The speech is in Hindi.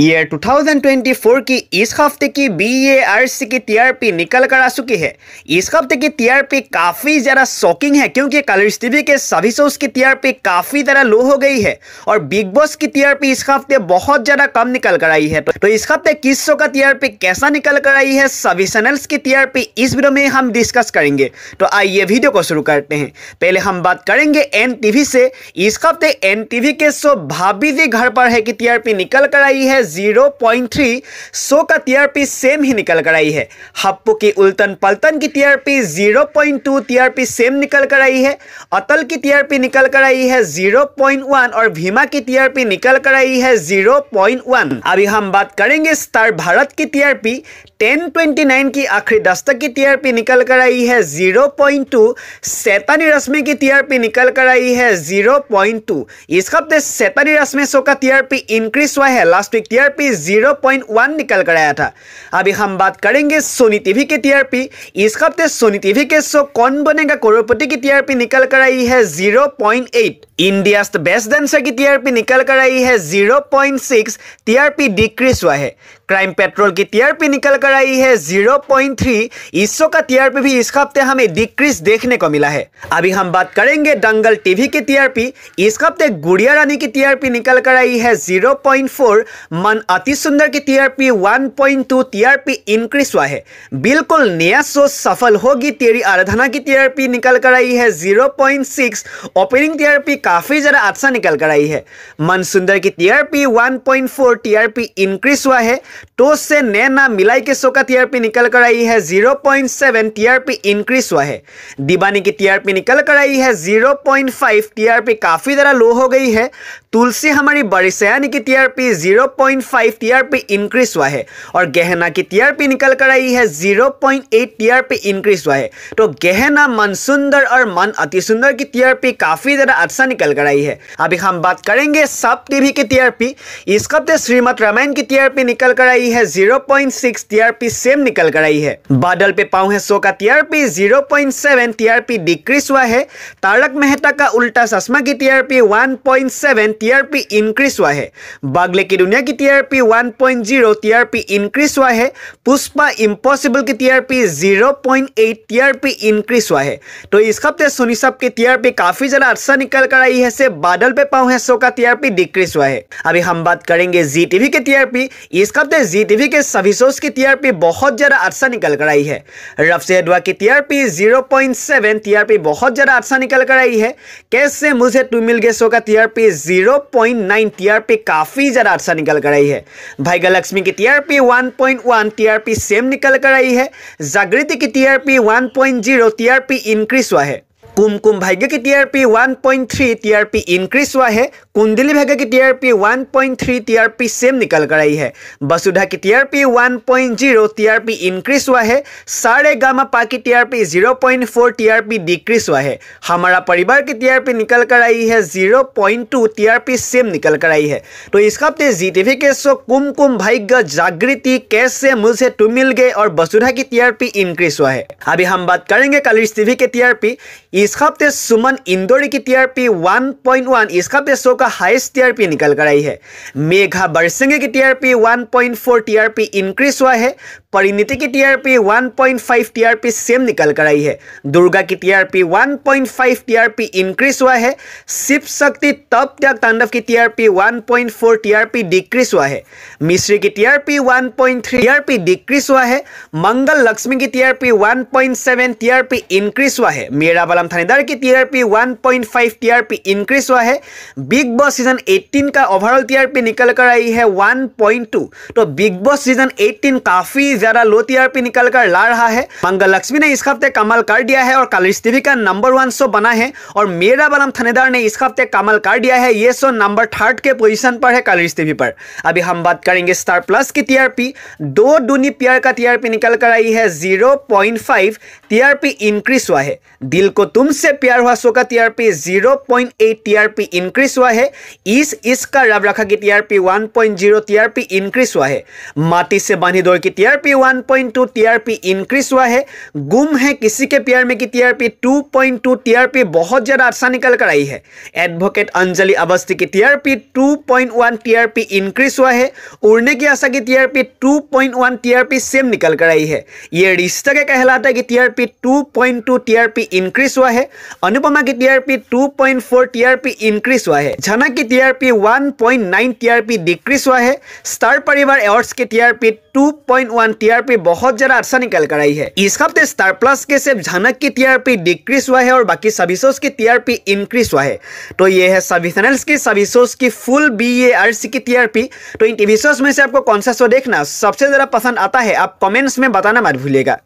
ईयर 2024 की इस हफ्ते की बी ए आर सी की टीआरपी निकल कर आ चुकी है इस हफ्ते की टीआरपी काफ़ी ज़्यादा शॉकिंग है क्योंकि कलर्स टीवी के सभी शोज की टीआरपी काफ़ी ज़्यादा लो हो गई है और बिग बॉस की टीआरपी इस हफ्ते बहुत ज़्यादा कम निकल कर आई है तो, तो इस हफ्ते किस शो का टीआरपी कैसा निकल कर आई है सभी चैनल्स की टीआरपी इस वीडियो में हम डिस्कस करेंगे तो आइए वीडियो को शुरू करते हैं पहले हम बात करेंगे एन से इस हफ्ते एन के शो भाभी जी घर पर है की टीआरपी निकल कर आई है है 0.3 सो का टीआरपी सेम ही निकल कर आई है हप्पू की उल्टन पलटन की टीआरपी 0.2 टीआरपी सेम निकल कर आई है अतल की टीआरपी निकल कर आई है 0.1 और भीमा की टीआरपी निकल कर आई है 0.1 अभी हम बात करेंगे स्टार भारत की टीआरपी 1029 की आखिरी दस्तक की टीआरपी निकल कर आई है 0.2 पॉइंट टू सैतानी रस्में की टीआरपी निकल कर आई है 0.2 पॉइंट टू इस हफ्ते सैतानी रस्में शो का टीआरपी इंक्रीज हुआ है लास्ट वीक टीआरपी 0.1 निकल कर आया था अभी हम बात करेंगे सोनी टीवी के टीआरपी इस हफ्ते सोनी टीवी के शो कौन बनेगा करोड़पति की टीआरपी निकल कर आई है जीरो इंडिया बेस्ट डांसर की टीआरपी निकल कर आई है zero point six TRP decrease हुआ है प्राइम पेट्रोल की टीआरपी निकल कर आई है 0.3 इसो का टीआरपी भी इस हफ्ते हमें डिक्रीज देखने को मिला है अभी हम बात करेंगे दंगल टीवी की टीआरपी इस हफ्ते गुड़िया रानी की टीआरपी निकल कर आई है 0.4 मन अति सुंदर की टीआरपी 1.2 टीआरपी इंक्रीज हुआ है बिल्कुल नया शो सफल होगी तेरी आराधना की टीआरपी निकल कर आई है सिक्स ओपनिंग टीआरपी काफी ज्यादा अच्छा निकल कर आई है मन सुंदर की टीआरपी फोर टीआरपी इंक्रीज हुआ है टोस से नैना नाम मिलाई के टी आर पी निकल कर आई है zero point T R P increase हुआ है दीवानी की टी आर पी निकल कर आई है zero point five T R P काफी जरा लो हो गई है तुलसी हमारी बड़ी सयानी की T R P zero point five T R P increase हुआ है और गहना की टी आर पी निकल कर आई है zero point eight T R P increase हुआ है तो गहना मन सुंदर और मन अति सुंदर की टी आर पी काफी जरा अच्छा निकल कर आई है अभी हम बात करेंगे सब टीवी की टी आर पी इस हफ्ते श्रीमद रामायण की टी आर पी निकल कर कर आई है 0.6 टीआरपी सेम निकल कर आई है बादल पे पाऊ है सो का टीआरपी 0.7 टीआरपी डिक्रीज हुआ है तारक मेहता का उल्टा चश्मा की टीआरपी 1.7 टीआरपी इंक्रीज हुआ है बागले की दुनिया की टीआरपी 1.0 टीआरपी इंक्रीज हुआ है पुष्पा इम्पॉसिबल की TRP zero point eight TRP increase हुआ है तो इस हफ्ते सोनी सब की टीआरपी काफी ज्यादा अच्छा निकल कर आई है से बादल पे पाऊ है सो का टीआरपी डिक्रीज हुआ है अभी हम बात करेंगे जी टीवी के टीआरपी इस हफ्ते साथ जी टीवी के सभी शोज की टीआरपी बहुत ज़्यादा अच्छा निकल कर आई है रफ से हेडवा की टीआरपी 0.7 टीआरपी बहुत ज़्यादा अच्छा निकल कर आई है कैसे मुझे टू मिल गए शो का टीआरपी 0.9 टीआरपी काफ़ी ज़्यादा अच्छा निकल कर आई है भाई गलक्ष्मी की टीआरपी 1.1 टीआरपी सेम निकल कर आई है जागृति की टीआरपी जीरो टीआरपी इंक्रीज हुआ है कुमकुम भाग्य की टीआरपी आर पी इंक्रीज हुआ है कुंडली भाग्य की T R P one point three T R P same निकल कर आई है वसुधा की टीआरपी आर पी इंक्रीज हुआ है सारे गामा पा की टी आर पी डिक्रीज हुआ है हमारा परिवार की टीआरपी निकल कर आई है zero point R TRP same निकल कर आई है तो इस हफ्ते जी टीवी के शो कुम भाग्य जागृति कैसे मुझे तुम मिल गए और वसुधा की टीआरपी इंक्रीज हुआ है अभी हम बात करेंगे कलर्स टीवी के पी इसका अपडेट सुमन इंदौरी की टीआरपी 1.1 इसका अपडेट शो का हाईएस्ट टीआरपी निकल कर आई है मेघा बरसिंगे की टीआरपी 1.4 टीआरपी इंक्रीज हुआ है परिणति की टीआरपी 1.5 टीआरपी सेम निकल कर आई है दुर्गा की टीआरपी 1.5 टीआरपी इंक्रीज हुआ है शिव शक्ति तप त्याग तांडव की टीआरपी 1.4 टीआरपी डिक्रीज हुआ है मिश्री की टीआरपी 1.3 टीआरपी डिक्रीज हुआ है मंगल लक्ष्मी की टीआरपी 1.7 टीआरपी इंक्रीज हुआ है मेरा बलम थानेदार की टीआरपी 1.5 टीआरपी इंक्रीज हुआ है बिग बॉस सीजन 18 का ओवरऑल टीआरपी निकल कर आई है 1.2 तो बिग बॉस सीजन 18 काफी ज्यादा लो टीआरपी निकल कर ला रहा है मंगल लक्ष्मी ने इस हफ्ते कमाल कर दिया है और कलिश टीवी का नंबर वन शो बना है और मेरा बनम थानेदार ने इस हफ्ते कमाल कर दिया है ये शो नंबर थर्ड के पोजिशन पर है कलिश टीवी पर अभी हम बात करेंगे स्टार प्लस की टीआरपी दो दूनी प्यार का टीआरपी निकल कर आई है जीरो टीआरपी इंक्रीज हुआ है दिल को तुम धूम से प्यार हुआ शो का टीआरपी 0.8 टीआरपी इंक्रीज हुआ है इस इसका रब रखा की टीआरपी 1.0 टीआरपी इंक्रीज हुआ है माटी से बांधी दौड़ की टीआरपी 1.2 टीआरपी इंक्रीज हुआ है गुम है किसी के प्यार में की टीआरपी 2.2 टीआरपी बहुत ज्यादा अच्छा निकल कर आई है एडवोकेट अंजलि अवस्थी की टीआरपी 2.1 टीआरपी इंक्रीज हुआ है उड़ने की आशा की टीआरपी 2.1 टीआरपी सेम निकल कर आई है यह रिश्ता कहलाता है कि टीआरपी टू 2.2 टीआरपी इंक्रीज हुआ हुआ है अनुपमा की टीआरपी 2.4 टीआरपी इंक्रीज हुआ है झना की टीआरपी 1.9 टीआरपी डिक्रीज हुआ है स्टार परिवार अवार्ड्स की टीआरपी 2.1 टीआरपी बहुत ज्यादा अर्सा निकल कर आई है इस हफ्ते स्टार प्लस के सिर्फ झनक की टीआरपी डिक्रीज हुआ है और बाकी सभी शोज की टीआरपी इंक्रीज हुआ है तो ये है सभी चैनल्स की सभी शोज की full B A R C की टीआरपी तो इन टीवी शोज में से आपको कौन सा शो देखना सबसे ज्यादा पसंद आता है आप कमेंट्स में बताना मत भूलिएगा